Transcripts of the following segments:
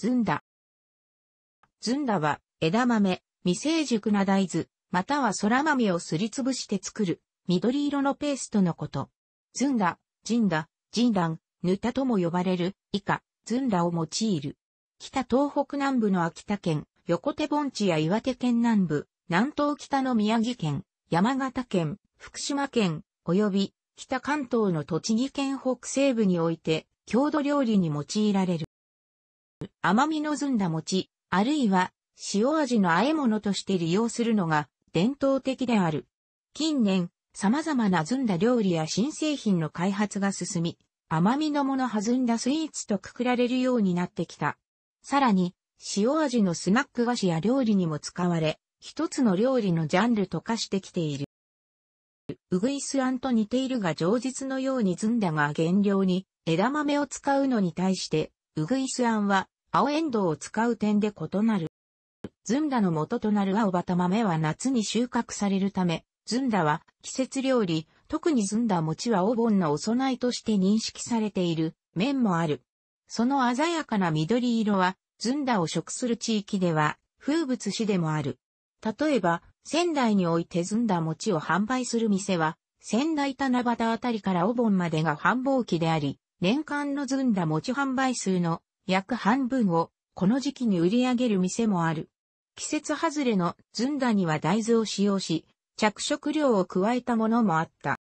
ずんだ。ずんだは、枝豆、未成熟な大豆、または空豆をすりつぶして作る、緑色のペーストのこと。ずんだ、じんだ、じんらん、ぬたとも呼ばれる、以下、ずんだを用いる。北東北南部の秋田県、横手盆地や岩手県南部、南東北の宮城県、山形県、福島県、及び北関東の栃木県北西部において、郷土料理に用いられる。甘みのずんだ餅、あるいは塩味の和え物として利用するのが伝統的である。近年、様々なずんだ料理や新製品の開発が進み、甘みのもの弾んだスイーツとくくられるようになってきた。さらに、塩味のスナック菓子や料理にも使われ、一つの料理のジャンルと化してきている。うぐいすあんと似ているが上実のようにずんだが原料に枝豆を使うのに対して、ウグイスアンは、青エンドウを使う点で異なる。ずんだの元となる青バタ豆は夏に収穫されるため、ずんだは季節料理、特にずんだ餅はお盆のお供えとして認識されている面もある。その鮮やかな緑色は、ずんだを食する地域では風物詩でもある。例えば、仙台においてずんだ餅を販売する店は、仙台七夕あたりからお盆までが繁忙期であり、年間のずんだ餅販売数の約半分をこの時期に売り上げる店もある。季節外れのずんだには大豆を使用し、着色料を加えたものもあった。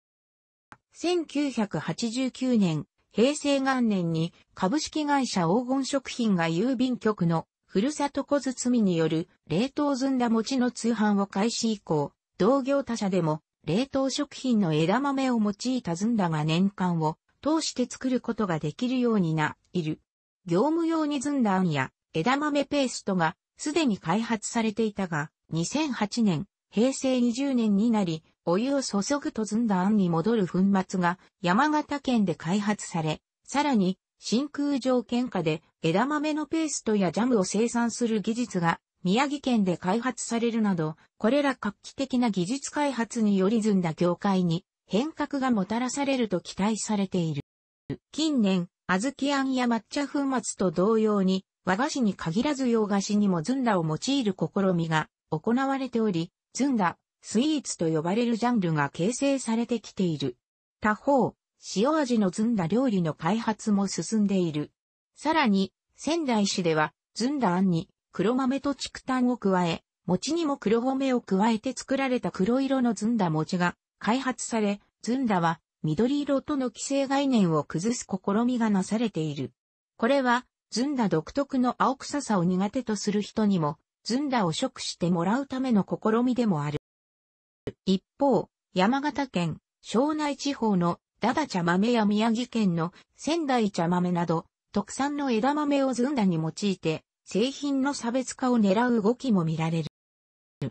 1989年、平成元年に株式会社黄金食品が郵便局のふるさと小包による冷凍ずんだ餅の通販を開始以降、同業他社でも冷凍食品の枝豆を用いたずんだが年間を通して作ることができるようにな、いる。業務用にずんだあんや枝豆ペーストがすでに開発されていたが、2008年、平成20年になり、お湯を注ぐとずんだあんに戻る粉末が山形県で開発され、さらに真空条件下で枝豆のペーストやジャムを生産する技術が宮城県で開発されるなど、これら画期的な技術開発によりずんだ業界に変革がもたらされると期待されている。近年、小豆あんや抹茶粉末と同様に、和菓子に限らず洋菓子にもずんだを用いる試みが行われており、ずんだ、スイーツと呼ばれるジャンルが形成されてきている。他方、塩味のずんだ料理の開発も進んでいる。さらに、仙台市では、ずんだあんに黒豆と竹炭を加え、餅にも黒米を加えて作られた黒色のずんだ餅が開発され、ズンダは緑色との規制概念を崩す試みがなされている。これは、ズンダ独特の青臭さを苦手とする人にも、ズンダを食してもらうための試みでもある。一方、山形県、庄内地方のダダ茶豆や宮城県の仙台茶豆など、特産の枝豆をずんだに用いて、製品の差別化を狙う動きも見られる。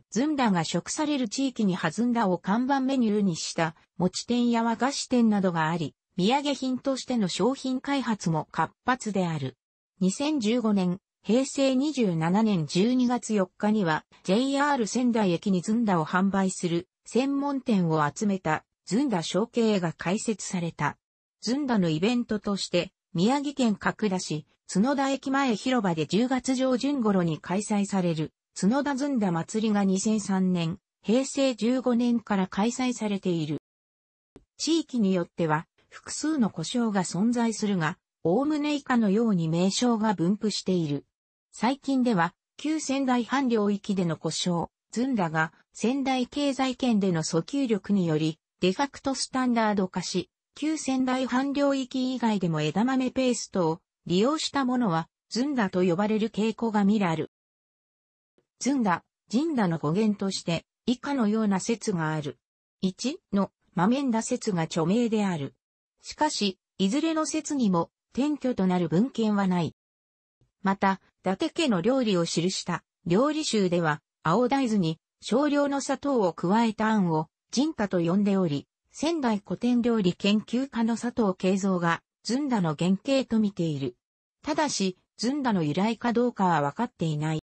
ずんだが食される地域にはんだを看板メニューにした餅店や和菓子店などがあり、土産品としての商品開発も活発である。2015年、平成27年12月4日には JR 仙台駅にずんだを販売する専門店を集めたずんだ商径が開設された。ずんだのイベントとして宮城県角田市角田駅前広場で10月上旬頃に開催される角田ずんだ祭りが2003年、平成15年から開催されている。地域によっては、複数の故障が存在するが、おおむね以下のように名称が分布している。最近では、旧仙台半領域での故障、ずんだが、仙台経済圏での訴求力により、デファクトスタンダード化し、旧仙台半領域以外でも枝豆ペーストを利用したものは、ずんだと呼ばれる傾向が見られる。ずんだ、じんだの語源として、以下のような説がある。一の、まめんだ説が著名である。しかし、いずれの説にも、転居となる文献はない。また、伊達家の料理を記した料理集では、青大豆に少量の砂糖を加えた案を人家と呼んでおり、仙台古典料理研究家の佐藤慶三が、ずんだの原型と見ている。ただし、ずんだの由来かどうかは分かっていない。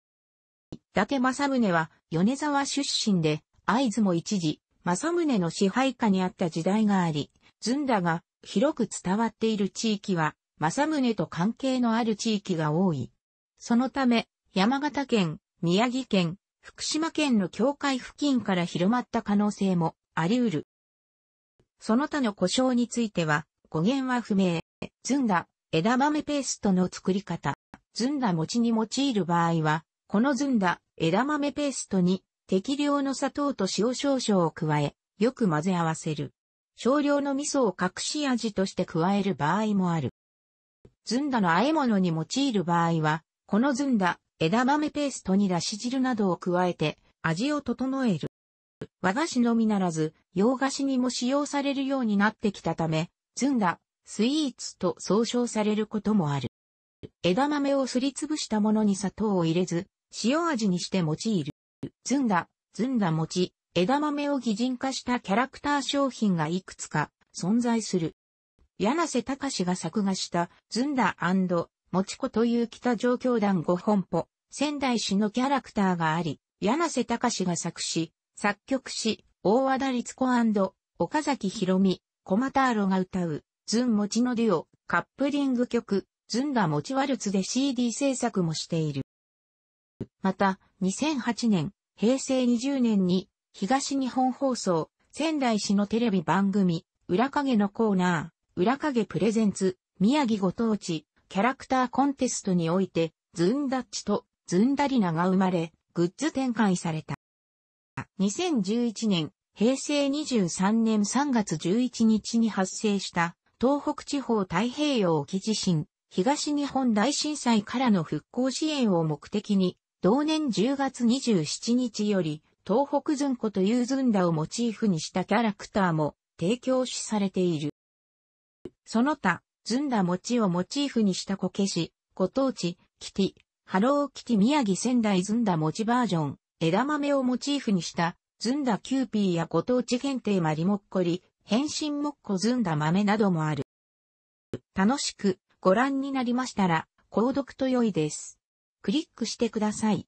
達政宗は米沢出身で、会津も一時、政宗の支配下にあった時代があり、ずんだが広く伝わっている地域は、政宗と関係のある地域が多い。そのため、山形県、宮城県、福島県の境界付近から広まった可能性もあり得る。その他の故障については、語源は不明。ずんだ、枝豆ペーストの作り方。ずんだ餅に用いる場合は、このずんだ枝豆ペーストに適量の砂糖と塩少々を加え、よく混ぜ合わせる。少量の味噌を隠し味として加える場合もある。ずんだの和え物に用いる場合は、このずんだ枝豆ペーストにだし汁などを加えて味を整える。和菓子のみならず、洋菓子にも使用されるようになってきたため、ずんだ、スイーツと総称されることもある。枝豆をすりつぶしたものに砂糖を入れず、塩味にして用いる。ずんだ、ずんだ餅、枝豆を擬人化したキャラクター商品がいくつか存在する。柳瀬隆が作画したずんだ餅子という北上教団五本舗、仙台市のキャラクターがあり、柳瀬隆が作詞、作曲し、大和田律子岡崎博美、小又太郎が歌う、ずん餅のデュオ、カップリング曲、ずんだ餅ワルツで CD 制作もしている。また、2008年、平成20年に、東日本放送、仙台市のテレビ番組、裏影のコーナー、裏影プレゼンツ、宮城ご当地、キャラクターコンテストにおいて、ズンダッチとズンダリナが生まれ、グッズ展開された。2011年、平成23年3月11日に発生した東北地方太平洋沖地震、東日本大震災からの復興支援を目的に同年10月27日より、東北ずんこというずんだをモチーフにしたキャラクターも提供しされている。その他、ずんだ餅をモチーフにしたこけし、ご当地、キティ、ハローキティ宮城仙台ずんだ餅バージョン、枝豆をモチーフにしたずんだキューピーやご当地限定まりもっこり、変身もっこずんだ豆などもある。楽しくご覧になりましたら、購読と良いです。クリックしてください。